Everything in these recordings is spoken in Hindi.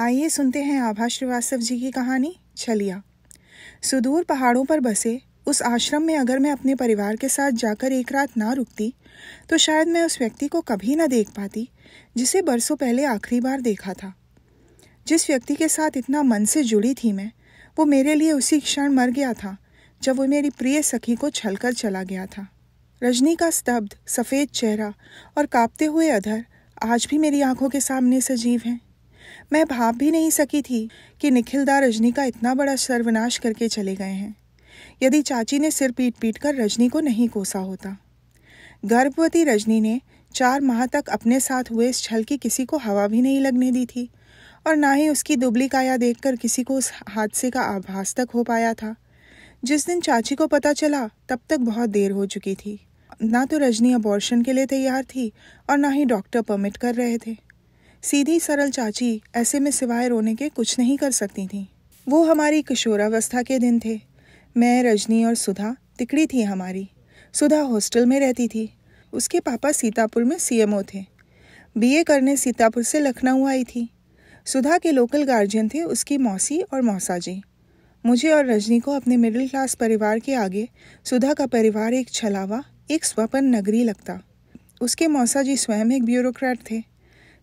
आइए सुनते हैं आभा श्रीवास्तव जी की कहानी छलिया सुदूर पहाड़ों पर बसे उस आश्रम में अगर मैं अपने परिवार के साथ जाकर एक रात ना रुकती तो शायद मैं उस व्यक्ति को कभी ना देख पाती जिसे बरसों पहले आखिरी बार देखा था जिस व्यक्ति के साथ इतना मन से जुड़ी थी मैं वो मेरे लिए उसी क्षण मर गया था जब वो मेरी प्रिय सखी को छलकर चला गया था रजनी का स्तब्ध सफ़ेद चेहरा और कांपते हुए अधर आज भी मेरी आंखों के सामने सजीव हैं मैं भाप भी नहीं सकी थी कि निखिलदा रजनी का इतना बड़ा सर्वनाश करके चले गए हैं यदि चाची ने सिर पीट पीट कर रजनी को नहीं कोसा होता गर्भवती रजनी ने चार माह तक अपने साथ हुए इस छल की किसी को हवा भी नहीं लगने दी थी और ना ही उसकी दुबली काया देखकर किसी को उस हादसे का आभास तक हो पाया था जिस दिन चाची को पता चला तब तक बहुत देर हो चुकी थी ना तो रजनी अबॉर्शन के लिए तैयार थी और ना ही डॉक्टर परमिट कर रहे थे सीधी सरल चाची ऐसे में सिवाय रोने के कुछ नहीं कर सकती थी वो हमारी किशोरावस्था के दिन थे मैं रजनी और सुधा तिकड़ी थी हमारी सुधा हॉस्टल में रहती थी उसके पापा सीतापुर में सीएमओ थे बीए करने सीतापुर से लखनऊ आई थी सुधा के लोकल गार्जियन थे उसकी मौसी और मौसा जी मुझे और रजनी को अपने मिडिल क्लास परिवार के आगे सुधा का परिवार एक छलावा एक स्वपन नगरी लगता उसके मौसा जी स्वयं एक ब्यूरोक्रेट थे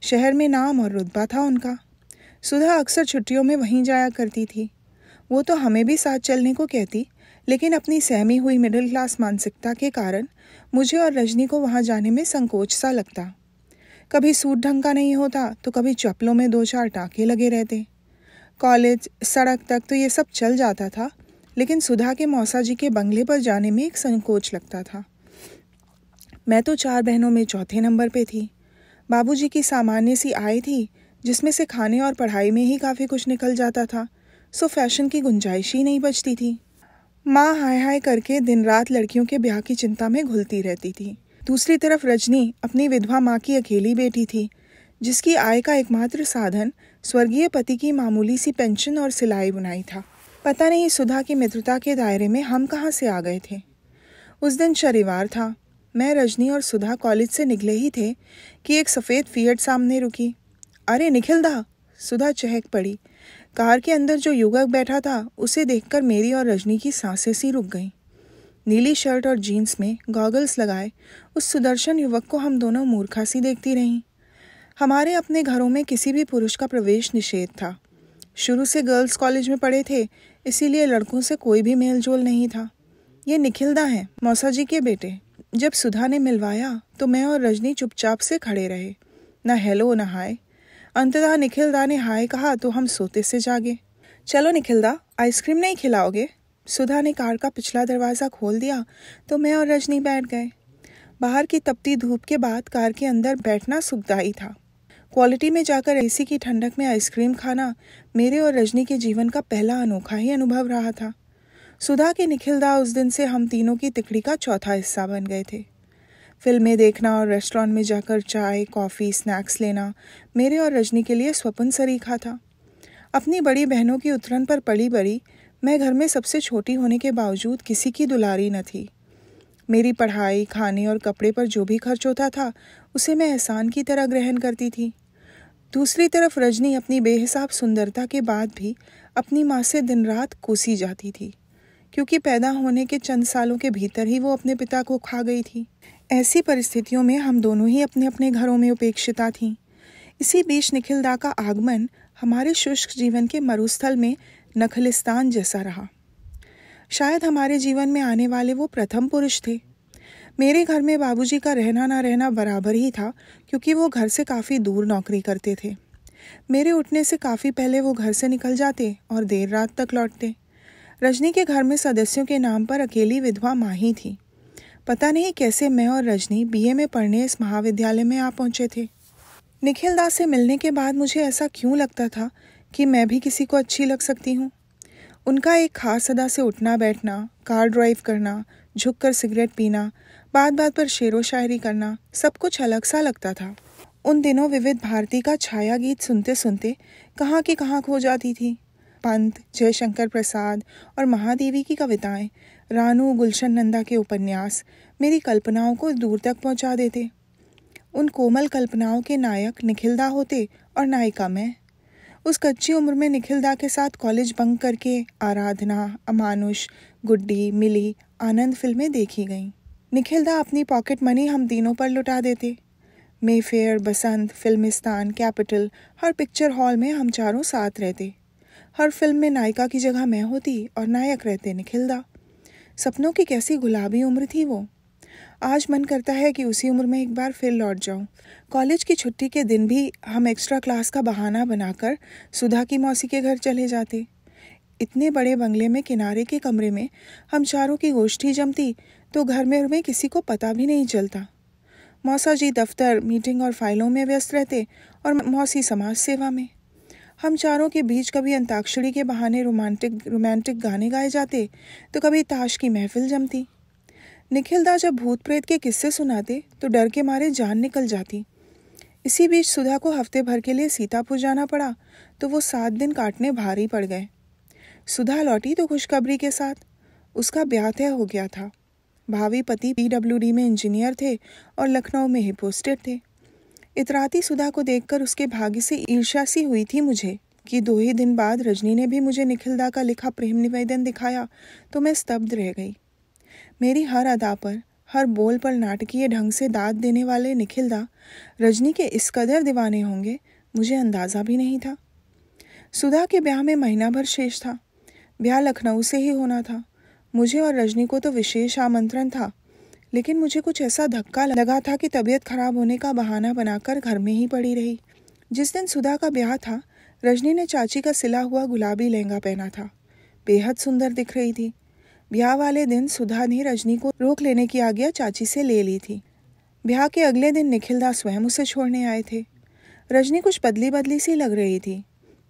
शहर में नाम और रुतबा था उनका सुधा अक्सर छुट्टियों में वहीं जाया करती थी वो तो हमें भी साथ चलने को कहती लेकिन अपनी सहमी हुई मिडिल क्लास मानसिकता के कारण मुझे और रजनी को वहाँ जाने में संकोच सा लगता कभी सूट ढंग का नहीं होता तो कभी चप्पलों में दो चार टाँके लगे रहते कॉलेज सड़क तक तो ये सब चल जाता था लेकिन सुधा के मौसा जी के बंगले पर जाने में एक संकोच लगता था मैं तो चार बहनों में चौथे नंबर पे थी बाबूजी की सामान्य सी आय थी जिसमें से खाने और पढ़ाई में ही काफ़ी कुछ निकल जाता था सो फैशन की गुंजाइश ही नहीं बचती थी माँ हाय हाय करके दिन रात लड़कियों के ब्याह की चिंता में घुलती रहती थी दूसरी तरफ रजनी अपनी विधवा माँ की अकेली बेटी थी जिसकी आय का एकमात्र साधन स्वर्गीय पति की मामूली सी पेंशन और सिलाई बुनाई था पता नहीं सुधा की मित्रता के दायरे में हम कहाँ से आ गए थे उस दिन शनिवार था मैं रजनी और सुधा कॉलेज से निकले ही थे कि एक सफ़ेद फीएट सामने रुकी अरे निखिल दा सुधा चहक पड़ी कार के अंदर जो युवक बैठा था उसे देखकर मेरी और रजनी की सांसें सी रुक गईं नीली शर्ट और जीन्स में गॉगल्स लगाए उस सुदर्शन युवक को हम दोनों मूर्खा सी देखती रहीं हमारे अपने घरों में किसी भी पुरुष का प्रवेश निषेध था शुरू से गर्ल्स कॉलेज में पढ़े थे इसीलिए लड़कों से कोई भी मेल जोल नहीं था ये निखिलदा हैं मौसा जी के बेटे जब सुधा ने मिलवाया तो मैं और रजनी चुपचाप से खड़े रहे ना हेलो ना हाय अंततः निखिलदा ने हाय कहा तो हम सोते से जागे चलो निखिलदा आइसक्रीम नहीं खिलाओगे सुधा ने कार का पिछला दरवाज़ा खोल दिया तो मैं और रजनी बैठ गए बाहर की तपती धूप के बाद कार के अंदर बैठना सुखदाई था क्वालिटी में जाकर एसी की ठंडक में आइसक्रीम खाना मेरे और रजनी के जीवन का पहला अनोखा ही अनुभव रहा था सुधा के निखिलदा उस दिन से हम तीनों की तिकड़ी का चौथा हिस्सा बन गए थे फिल्में देखना और रेस्टोरेंट में जाकर चाय कॉफ़ी स्नैक्स लेना मेरे और रजनी के लिए स्वपन सरीखा था अपनी बड़ी बहनों की उतरन पर पड़ी बड़ी मैं घर में सबसे छोटी होने के बावजूद किसी की दुलारी न थी मेरी पढ़ाई खाने और कपड़े पर जो भी खर्च होता था उसे मैं एहसान की तरह ग्रहण करती थी दूसरी तरफ रजनी अपनी बेहिसाब सुंदरता के बाद भी अपनी माँ से दिन रात कोसी जाती थी क्योंकि पैदा होने के चंद सालों के भीतर ही वो अपने पिता को खा गई थी ऐसी परिस्थितियों में हम दोनों ही अपने अपने घरों में उपेक्षिता थीं इसी बीच निखिलदा का आगमन हमारे शुष्क जीवन के मरुस्थल में नखलिस्तान जैसा रहा शायद हमारे जीवन में आने वाले वो प्रथम पुरुष थे मेरे घर में बाबूजी का रहना ना रहना बराबर ही था क्योंकि वो घर से काफ़ी दूर नौकरी करते थे मेरे उठने से काफ़ी पहले वो घर से निकल जाते और देर रात तक लौटते रजनी के घर में सदस्यों के नाम पर अकेली विधवा माही थी पता नहीं कैसे मैं और रजनी बीए में पढ़ने इस महाविद्यालय में आ पहुंचे थे निखिल दास से मिलने के बाद मुझे ऐसा क्यों लगता था कि मैं भी किसी को अच्छी लग सकती हूँ उनका एक खास सदा से उठना बैठना कार ड्राइव करना झुक कर सिगरेट पीना बात बात पर शेरो शायरी करना सब कुछ अलग सा लगता था उन दिनों विविध भारती का छाया गीत सुनते सुनते कहाँ की कहाँ खो जाती थी पंत जयशंकर प्रसाद और महादेवी की कविताएं, रानू गुलशन नंदा के उपन्यास मेरी कल्पनाओं को दूर तक पहुंचा देते उन कोमल कल्पनाओं के नायक निखिलदा होते और नायिका मैं उस कच्ची उम्र में निखिलदा के साथ कॉलेज बंक करके आराधना अमानुष गुड्डी मिली आनंद फिल्में देखी गईं निखिलदा अपनी पॉकेट मनी हम तीनों पर लुटा देते मेफेयर बसंत फिल्मिस्तान कैपिटल हर पिक्चर हॉल में हम चारों साथ रहते हर फिल्म में नायिका की जगह मैं होती और नायक रहते निखिलदा सपनों की कैसी गुलाबी उम्र थी वो आज मन करता है कि उसी उम्र में एक बार फिर लौट जाऊं। कॉलेज की छुट्टी के दिन भी हम एक्स्ट्रा क्लास का बहाना बनाकर सुधा की मौसी के घर चले जाते इतने बड़े बंगले में किनारे के कमरे में हम चारों की गोष्ठी जमती तो घर में में किसी को पता भी नहीं चलता मौसा जी दफ्तर मीटिंग और फाइलों में व्यस्त रहते और मौसी समाज सेवा में हम चारों के बीच कभी अंताक्षरी के बहाने रोमांटिक रोमांटिक गाने गाए जाते तो कभी ताश की महफिल जमती निखिल दा जब भूत प्रेत के किस्से सुनाते तो डर के मारे जान निकल जाती इसी बीच सुधा को हफ्ते भर के लिए सीतापुर जाना पड़ा तो वो सात दिन काटने भारी पड़ गए सुधा लौटी तो खुशखबरी के साथ उसका ब्याह तय हो गया था भावी पति पीडब्ल्यूडी में इंजीनियर थे और लखनऊ में ही पोस्टेड थे इतराती सुधा को देखकर उसके भाग्य से ईर्ष्या सी हुई थी मुझे कि दो ही दिन बाद रजनी ने भी मुझे निखिलदा का लिखा प्रेम निवेदन दिखाया तो मैं स्तब्ध रह गई मेरी हर अदा पर हर बोल पर नाटकीय ढंग से दाद देने वाले निखिलदा रजनी के इस कदर दीवाने होंगे मुझे अंदाज़ा भी नहीं था सुधा के ब्याह में महीना भर शेष था ब्याह लखनऊ से ही होना था मुझे और रजनी को तो विशेष आमंत्रण था लेकिन मुझे कुछ ऐसा धक्का लगा था कि तबीयत खराब होने का बहाना बनाकर घर में ही पड़ी रही जिस दिन सुधा का ब्याह था रजनी ने चाची का सिला हुआ गुलाबी लहंगा पहना था बेहद सुंदर दिख रही थी ब्याह वाले दिन सुधा ने रजनी को रोक लेने की आज्ञा चाची से ले ली थी ब्याह के अगले दिन निखिलदा स्वयं उसे छोड़ने आए थे रजनी कुछ बदली बदली सी लग रही थी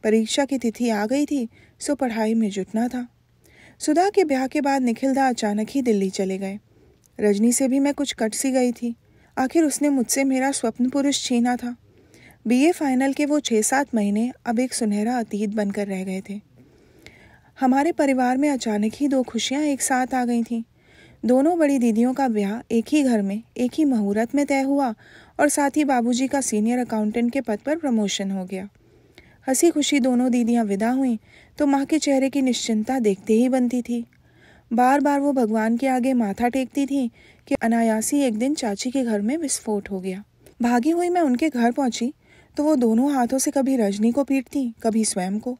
परीक्षा की तिथि आ गई थी सो पढ़ाई में जुटना था सुधा के ब्याह के बाद निखिलदा अचानक ही दिल्ली चले गए रजनी से भी मैं कुछ कट सी गई थी आखिर उसने मुझसे मेरा स्वप्न पुरुष छीना था बीए फाइनल के वो छः सात महीने अब एक सुनहरा अतीत बनकर रह गए थे हमारे परिवार में अचानक ही दो खुशियाँ एक साथ आ गई थीं दोनों बड़ी दीदियों का ब्याह एक ही घर में एक ही मुहूर्त में तय हुआ और साथ ही बाबूजी का सीनियर अकाउंटेंट के पद पर प्रमोशन हो गया हंसी खुशी दोनों दीदियाँ विदा हुईं तो माँ के चेहरे की निश्चिंता देखते ही बनती थी बार बार वो भगवान के आगे माथा टेकती थी कि अनायासी एक दिन चाची के घर में विस्फोट हो गया भागी हुई मैं उनके घर पहुंची तो वो दोनों हाथों से कभी रजनी को पीटती कभी स्वयं को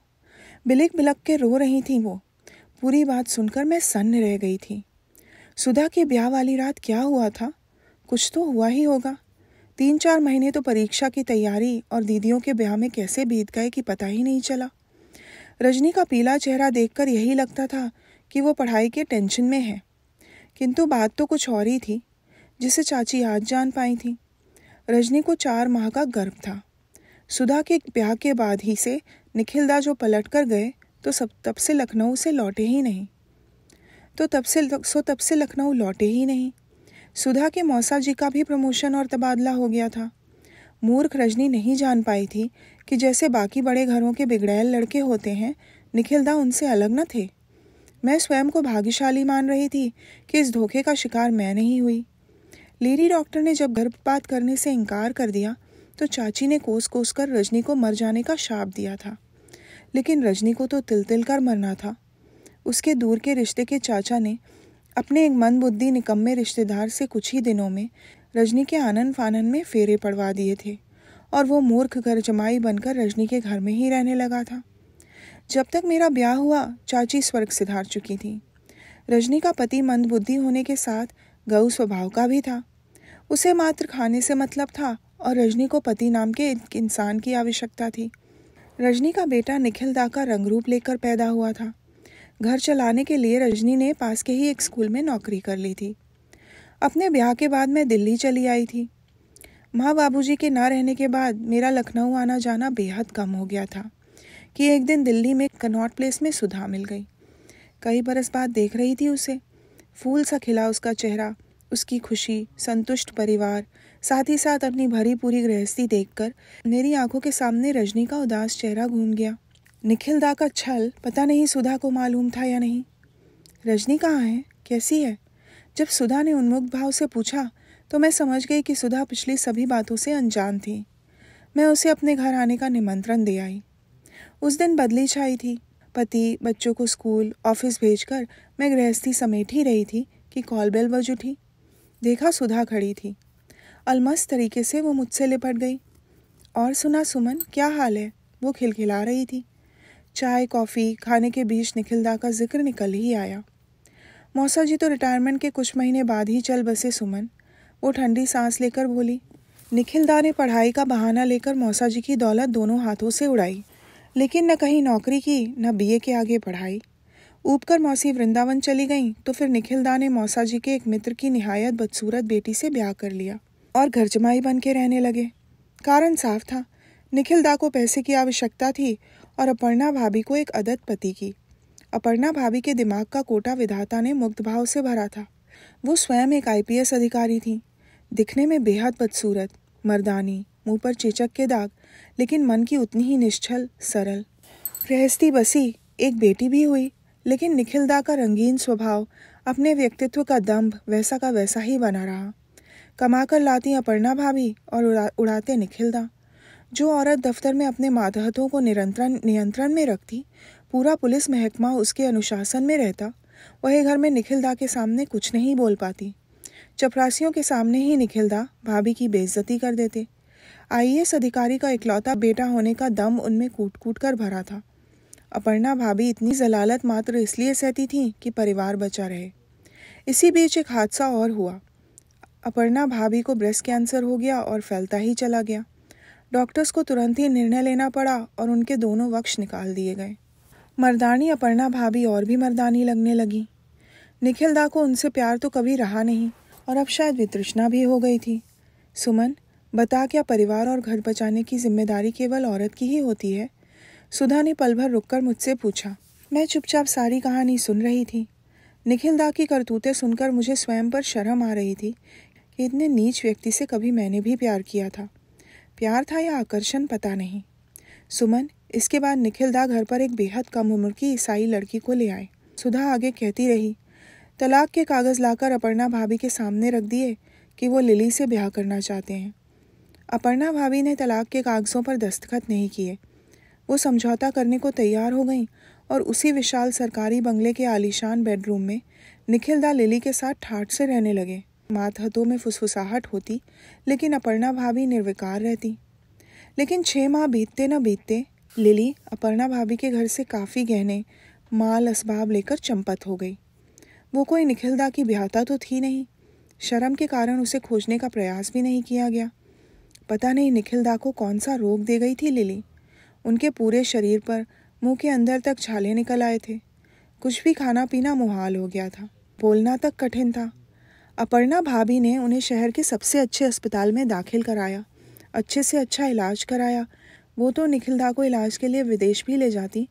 बिलक बिलक के रो रही थी वो पूरी बात सुनकर मैं सन्न रह गई थी सुधा के ब्याह वाली रात क्या हुआ था कुछ तो हुआ ही होगा तीन चार महीने तो परीक्षा की तैयारी और दीदियों के ब्याह में कैसे बीत गए कि पता ही नहीं चला रजनी का पीला चेहरा देखकर यही लगता था कि वो पढ़ाई के टेंशन में है किंतु बात तो कुछ और ही थी जिसे चाची आज जान पाई थी रजनी को चार माह का गर्भ था सुधा के ब्याह के बाद ही से निखिलदा जो पलट कर गए तो सब तब से लखनऊ से लौटे ही नहीं तो तब से सो तब से लखनऊ लौटे ही नहीं सुधा के मौसा जी का भी प्रमोशन और तबादला हो गया था मूर्ख रजनी नहीं जान पाई थी कि जैसे बाकी बड़े घरों के बिगड़ैल लड़के होते हैं निखिलदा उनसे अलग न थे मैं स्वयं को भाग्यशाली मान रही थी कि इस धोखे का शिकार मैं नहीं हुई लेडी डॉक्टर ने जब गर्भपात करने से इनकार कर दिया तो चाची ने कोस कोस कर रजनी को मर जाने का शाप दिया था लेकिन रजनी को तो तिल तिल कर मरना था उसके दूर के रिश्ते के चाचा ने अपने एक बुद्धि निकम्मे रिश्तेदार से कुछ ही दिनों में रजनी के आनंद फानन में फेरे पड़वा दिए थे और वो मूर्ख घर जमाई बनकर रजनी के घर में ही रहने लगा था जब तक मेरा ब्याह हुआ चाची स्वर्ग सिधार चुकी थी रजनी का पति मंदबुद्धि होने के साथ गऊ स्वभाव का भी था उसे मात्र खाने से मतलब था और रजनी को पति नाम के एक इंसान की आवश्यकता थी रजनी का बेटा निखिल दा का रंगरूप लेकर पैदा हुआ था घर चलाने के लिए रजनी ने पास के ही एक स्कूल में नौकरी कर ली थी अपने ब्याह के बाद मैं दिल्ली चली आई थी माँ बाबूजी के ना रहने के बाद मेरा लखनऊ आना जाना बेहद कम हो गया था कि एक दिन दिल्ली में कनॉट प्लेस में सुधा मिल गई कई बरस बाद देख रही थी उसे फूल सा खिला उसका चेहरा उसकी खुशी संतुष्ट परिवार साथ ही साथ अपनी भरी पूरी गृहस्थी देखकर मेरी आंखों के सामने रजनी का उदास चेहरा घूम गया निखिल दा का छल पता नहीं सुधा को मालूम था या नहीं रजनी कहाँ है कैसी है जब सुधा ने उन्मुख भाव से पूछा तो मैं समझ गई कि सुधा पिछली सभी बातों से अनजान थी मैं उसे अपने घर आने का निमंत्रण दे आई उस दिन बदली छाई थी पति बच्चों को स्कूल ऑफिस भेजकर मैं गृहस्थी समेट ही रही थी कि कॉल बेल बज उठी देखा सुधा खड़ी थी अलमस्त तरीके से वो मुझसे लिपट गई और सुना सुमन क्या हाल है वो खिलखिला रही थी चाय कॉफ़ी खाने के बीच निखिलदा का जिक्र निकल ही आया मौसा जी तो रिटायरमेंट के कुछ महीने बाद ही चल बसे सुमन वो ठंडी सांस लेकर बोली निखिलदा ने पढ़ाई का बहाना लेकर मौसा जी की दौलत दोनों हाथों से उड़ाई लेकिन न कहीं नौकरी की न बीए के आगे पढ़ाई ऊब कर मौसी वृंदावन चली गईं तो फिर निखिल दा ने मौसा जी के एक मित्र की नहायत बदसूरत बेटी से ब्याह कर लिया और घर जमाई बन के रहने लगे कारण साफ था निखिल दा को पैसे की आवश्यकता थी और अपर्णा भाभी को एक अदत पति की अपर्णा भाभी के दिमाग का कोटा विधाता ने मुग्ध भाव से भरा था वो स्वयं एक आईपीएस अधिकारी थी दिखने में बेहद बदसूरत मर्दानी मुंह पर चेचक के दाग लेकिन मन की उतनी ही निश्चल सरल गृहस्थी बसी एक बेटी भी हुई लेकिन निखिलदा का रंगीन स्वभाव अपने व्यक्तित्व का दम्भ वैसा का वैसा ही बना रहा कमा कर लाती अपर्णा भाभी और उड़ा, उड़ाते निखिलदा जो औरत दफ्तर में अपने मातहतों को निरंतरण नियंत्रण में रखती पूरा पुलिस महकमा उसके अनुशासन में रहता वही घर में निखिलदा के सामने कुछ नहीं बोल पाती चपरासियों के सामने ही निखिलदा भाभी की बेइज्जती कर देते आईएएस अधिकारी का इकलौता बेटा होने का दम उनमें कूट कूट कर भरा था अपर्णा भाभी इतनी जलालत मात्र इसलिए सहती थीं कि परिवार बचा रहे इसी बीच एक हादसा और हुआ अपर्णा भाभी को ब्रेस्ट कैंसर हो गया और फैलता ही चला गया डॉक्टर्स को तुरंत ही निर्णय लेना पड़ा और उनके दोनों वक्ष निकाल दिए गए मर्दानी अपर्णा भाभी और भी मर्दानी लगने लगी निखिल दा को उनसे प्यार तो कभी रहा नहीं और अब शायद वितृष्णा भी हो गई थी सुमन बता क्या परिवार और घर बचाने की जिम्मेदारी केवल औरत की ही होती है सुधा ने पल भर रुककर मुझसे पूछा मैं चुपचाप सारी कहानी सुन रही थी निखिल दा की करतूतें सुनकर मुझे स्वयं पर शर्म आ रही थी कि इतने नीच व्यक्ति से कभी मैंने भी प्यार किया था प्यार था या आकर्षण पता नहीं सुमन इसके बाद निखिल दा घर पर एक बेहद कम उम्र की ईसाई लड़की को ले आए सुधा आगे कहती रही तलाक के कागज़ लाकर अपर्णा भाभी के सामने रख दिए कि वो लिली से ब्याह करना चाहते हैं अपर्णा भाभी ने तलाक के कागज़ों पर दस्तखत नहीं किए वो समझौता करने को तैयार हो गई और उसी विशाल सरकारी बंगले के आलीशान बेडरूम में निखिल दा लिली के साथ ठाठ से रहने लगे मातहतों में फुसफुसाहट होती लेकिन अपर्णा भाभी निर्विकार रहती लेकिन छः माह बीतते न बीतते लिली अपर्णा भाभी के घर से काफ़ी गहने माल असबाब लेकर चंपत हो गई वो कोई निखिलदा की ब्याहता तो थी नहीं शर्म के कारण उसे खोजने का प्रयास भी नहीं किया गया पता नहीं निखिल दा को कौन सा रोग दे गई थी लिली उनके पूरे शरीर पर मुंह के अंदर तक छाले निकल आए थे कुछ भी खाना पीना मुहाल हो गया था बोलना तक कठिन था अपर्णा भाभी ने उन्हें शहर के सबसे अच्छे अस्पताल में दाखिल कराया अच्छे से अच्छा इलाज कराया वो तो निखिल दा को इलाज के लिए विदेश भी ले जाती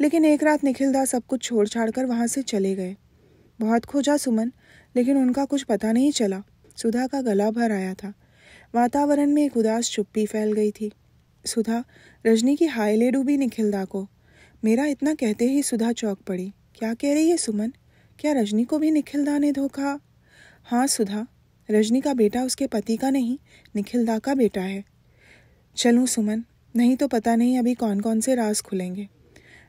लेकिन एक रात निखिल दा सब कुछ छोड़ छाड़ कर वहाँ से चले गए बहुत खोजा सुमन लेकिन उनका कुछ पता नहीं चला सुधा का गला भर आया था वातावरण में एक उदास चुप्पी फैल गई थी सुधा रजनी की हाय ले डूबी निखिलदा को मेरा इतना कहते ही सुधा चौक पड़ी क्या कह रही है सुमन क्या रजनी को भी निखिलदा ने धोखा हाँ सुधा रजनी का बेटा उसके पति का नहीं निखिलदा का बेटा है चलूँ सुमन नहीं तो पता नहीं अभी कौन कौन से राज खुलेंगे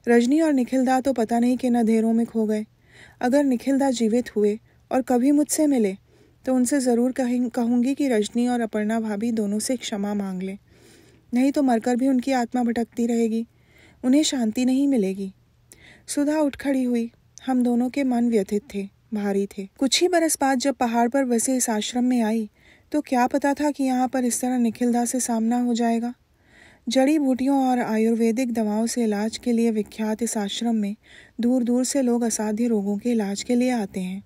रजनी और निखिलदा तो पता नहीं किन अंधेरों में खो गए अगर निखिलदा जीवित हुए और कभी मुझसे मिले तो उनसे ज़रूर कहें कहूँगी कि रजनी और अपर्णा भाभी दोनों से क्षमा मांग लें नहीं तो मरकर भी उनकी आत्मा भटकती रहेगी उन्हें शांति नहीं मिलेगी सुधा उठ खड़ी हुई हम दोनों के मन व्यथित थे भारी थे कुछ ही बरस बाद जब पहाड़ पर बसे इस आश्रम में आई तो क्या पता था कि यहाँ पर इस तरह निखिलदा से सामना हो जाएगा जड़ी बूटियों और आयुर्वेदिक दवाओं से इलाज के लिए विख्यात इस आश्रम में दूर दूर से लोग असाध्य रोगों के इलाज के लिए आते हैं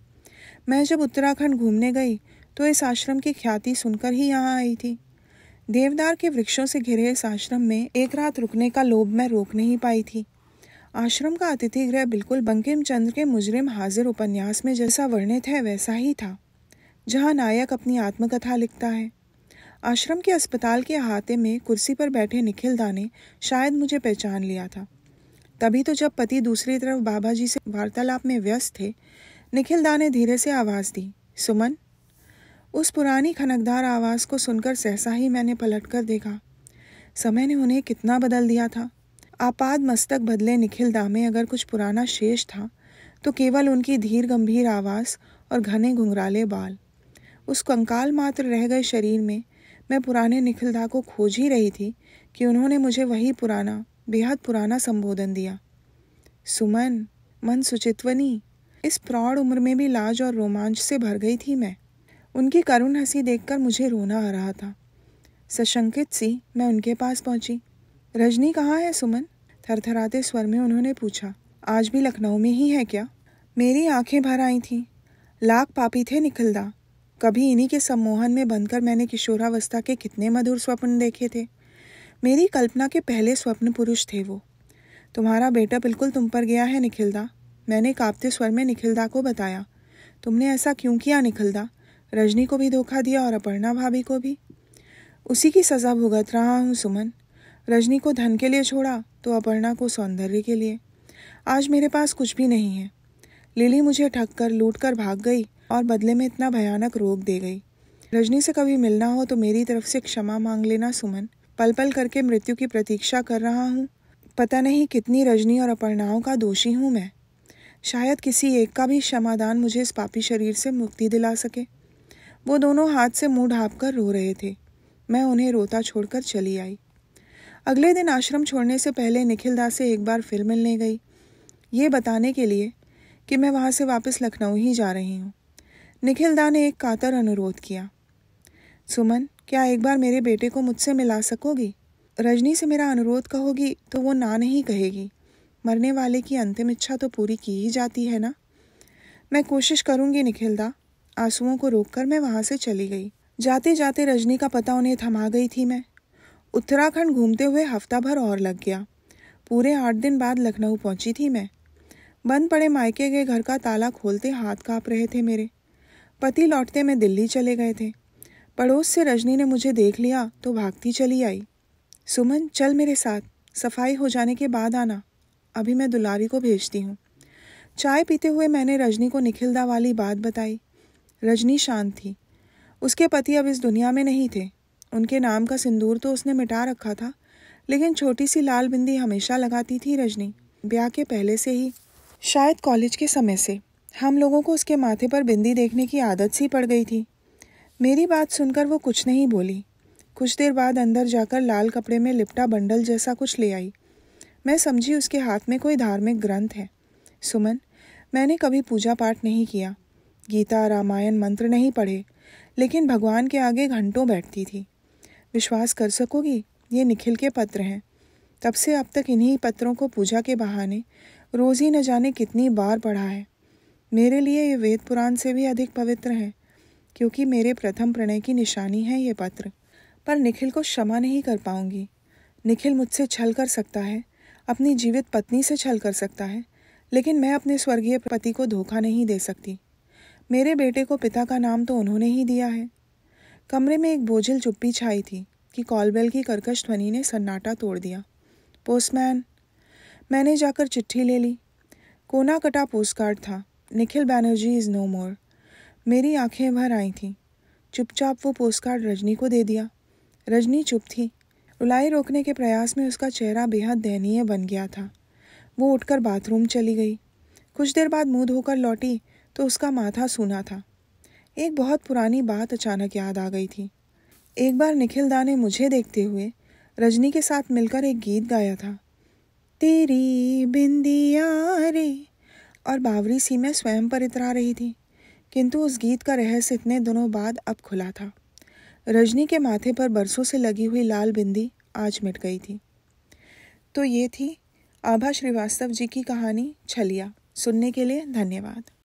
मैं जब उत्तराखंड घूमने गई तो इस आश्रम की ख्याति सुनकर ही यहाँ आई थी देवदार के वृक्षों से घिरे इस आश्रम में एक रात रुकने का लोभ मैं रोक नहीं पाई थी आश्रम का अतिथि गृह बिल्कुल बंकिम चंद्र के मुजरिम हाजिर उपन्यास में जैसा वर्णित है वैसा ही था जहाँ नायक अपनी आत्मकथा लिखता है आश्रम के अस्पताल के अहाते में कुर्सी पर बैठे निखिल दा ने शायद मुझे पहचान लिया था तभी तो जब पति दूसरी तरफ बाबा जी से वार्तालाप में व्यस्त थे निखिल दा ने धीरे से आवाज़ दी सुमन उस पुरानी खनकदार आवाज़ को सुनकर सहसा ही मैंने पलट कर देखा समय ने उन्हें कितना बदल दिया था आपाद मस्तक बदले निखिल दा में अगर कुछ पुराना शेष था तो केवल उनकी धीर गंभीर आवाज़ और घने घुंघराले बाल उस कंकाल मात्र रह गए शरीर में मैं पुराने निखिलदा को खोज ही रही थी कि उन्होंने मुझे वही पुराना बेहद पुराना संबोधन दिया सुमन मन सुचित्वनी इस प्रौढ़ उम्र में भी लाज और रोमांच से भर गई थी मैं उनकी करुण हंसी देखकर मुझे रोना आ रहा था सशंकित सी मैं उनके पास पहुंची रजनी कहाँ है सुमन थरथराते स्वर में उन्होंने पूछा आज भी लखनऊ में ही है क्या मेरी आंखें भर आई थीं लाख पापी थे निखिलदा कभी इन्हीं के सम्मोहन में बनकर मैंने किशोरावस्था के कितने मधुर स्वप्न देखे थे मेरी कल्पना के पहले स्वप्न पुरुष थे वो तुम्हारा बेटा बिल्कुल तुम पर गया है निखिलदा मैंने कांपते स्वर में निखिलदा को बताया तुमने ऐसा क्यों किया निखिलदा रजनी को भी धोखा दिया और अपर्णा भाभी को भी उसी की सज़ा भुगत रहा हूँ सुमन रजनी को धन के लिए छोड़ा तो अपर्णा को सौंदर्य के लिए आज मेरे पास कुछ भी नहीं है लिली मुझे ठग कर लूट कर भाग गई और बदले में इतना भयानक रोग दे गई रजनी से कभी मिलना हो तो मेरी तरफ से क्षमा मांग लेना सुमन पल पल करके मृत्यु की प्रतीक्षा कर रहा हूँ पता नहीं कितनी रजनी और अपर्णाओं का दोषी हूँ मैं शायद किसी एक का भी क्षमादान मुझे इस पापी शरीर से मुक्ति दिला सके वो दोनों हाथ से मुंह ढाप कर रो रहे थे मैं उन्हें रोता छोड़कर चली आई अगले दिन आश्रम छोड़ने से पहले निखिल दास से एक बार फिर मिलने गई ये बताने के लिए कि मैं वहाँ से वापस लखनऊ ही जा रही हूँ निखिल दा ने एक कातर अनुरोध किया सुमन क्या एक बार मेरे बेटे को मुझसे मिला सकोगी रजनी से मेरा अनुरोध कहोगी तो वो ना नहीं कहेगी मरने वाले की अंतिम इच्छा तो पूरी की ही जाती है ना मैं कोशिश करूंगी निखिलदा आंसुओं को रोककर मैं वहां से चली गई जाते जाते रजनी का पता उन्हें थमा गई थी मैं उत्तराखंड घूमते हुए हफ्ता भर और लग गया पूरे आठ दिन बाद लखनऊ पहुंची थी मैं बंद पड़े मायके गए घर का ताला खोलते हाथ कांप रहे थे मेरे पति लौटते मैं दिल्ली चले गए थे पड़ोस से रजनी ने मुझे देख लिया तो भागती चली आई सुमन चल मेरे साथ सफाई हो जाने के बाद आना अभी मैं दुलारी को भेजती हूँ चाय पीते हुए मैंने रजनी को निखिलदा वाली बात बताई रजनी शांत थी उसके पति अब इस दुनिया में नहीं थे उनके नाम का सिंदूर तो उसने मिटा रखा था लेकिन छोटी सी लाल बिंदी हमेशा लगाती थी रजनी ब्याह के पहले से ही शायद कॉलेज के समय से हम लोगों को उसके माथे पर बिंदी देखने की आदत सी पड़ गई थी मेरी बात सुनकर वो कुछ नहीं बोली कुछ देर बाद अंदर जाकर लाल कपड़े में लिपटा बंडल जैसा कुछ ले आई मैं समझी उसके हाथ में कोई धार्मिक ग्रंथ है सुमन मैंने कभी पूजा पाठ नहीं किया गीता रामायण मंत्र नहीं पढ़े लेकिन भगवान के आगे घंटों बैठती थी विश्वास कर सकोगी ये निखिल के पत्र हैं तब से अब तक इन्हीं पत्रों को पूजा के बहाने रोज ही न जाने कितनी बार पढ़ा है मेरे लिए ये वेद पुराण से भी अधिक पवित्र हैं क्योंकि मेरे प्रथम प्रणय की निशानी है ये पत्र पर निखिल को क्षमा नहीं कर पाऊंगी निखिल मुझसे छल कर सकता है अपनी जीवित पत्नी से छल कर सकता है लेकिन मैं अपने स्वर्गीय पति को धोखा नहीं दे सकती मेरे बेटे को पिता का नाम तो उन्होंने ही दिया है कमरे में एक बोझिल चुप्पी छाई थी कि कॉलबेल की कर्कश ध्वनि ने सन्नाटा तोड़ दिया पोस्टमैन मैंने जाकर चिट्ठी ले ली कोना कटा पोस्टकार्ड था Nikhil Banerjee is no more मेरी आंखें भर आई थीं चुपचाप वो पोस्टकार्ड रजनी को दे दिया रजनी चुप थी रुलाई रोकने के प्रयास में उसका चेहरा बेहद दयनीय बन गया था वो उठकर बाथरूम चली गई कुछ देर बाद मुंह धोकर लौटी तो उसका माथा सूना था एक बहुत पुरानी बात अचानक याद आ गई थी एक बार निखिल दा ने मुझे देखते हुए रजनी के साथ मिलकर एक गीत गाया था तेरी बिंदिया रे और बावरी सी में स्वयं पर इतरा रही थी किंतु उस गीत का रहस्य इतने दिनों बाद अब खुला था रजनी के माथे पर बरसों से लगी हुई लाल बिंदी आज मिट गई थी तो ये थी आभा श्रीवास्तव जी की कहानी छलिया सुनने के लिए धन्यवाद